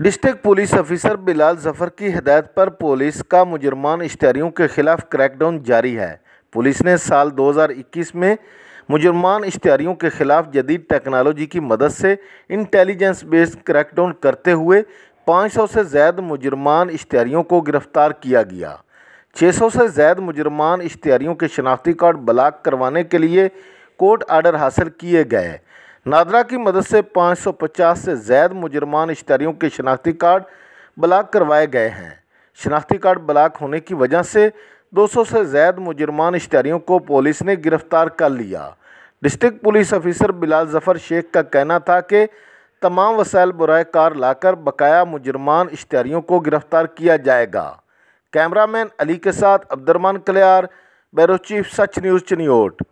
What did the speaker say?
district police officer Bilal Zafar की हदायत पर पुलिस का मुजरमान इश्तारियों के खिलाफ क्रैकडाउन जारी है पुलिस ने साल 2021 में मुजरमान इश्तारियों के खिलाफ जदीद टेक्नोलॉजी की मदद से इंटेलिजेंस बेस्ड क्रैकडाउन करते हुए 500 से ज़्यादा मुजरमान इश्तारियों को गिरफ्तार किया गया 600 से ज़्यादा मुजरमान इश्तारियों के शनाख्ती कार्ड ब्लाक करवाने के लिए कोर्ट आर्डर हासिल किए गए नादरा की मदद से 550 से ज्यादा मुजरमान इश्तरियों के शनाख्ती कार्ड ब्लाक करवाए गए हैं शनाख्ती कार्ड ब्लाक होने की वजह से 200 से ज्यादा मुजरमान इश्तरियों को पुलिस ने गिरफ्तार कर लिया district police officer Bilal Zafar Sheikh का कहना था कि तमाम वसाइल बुरा कार लाकर बकाया मुजरमान इश्तरियों को गिरफ्तार किया जाएगा कैमरामैन अली के साथ Abdurrahman Kaliyar bureau chief such news चनीट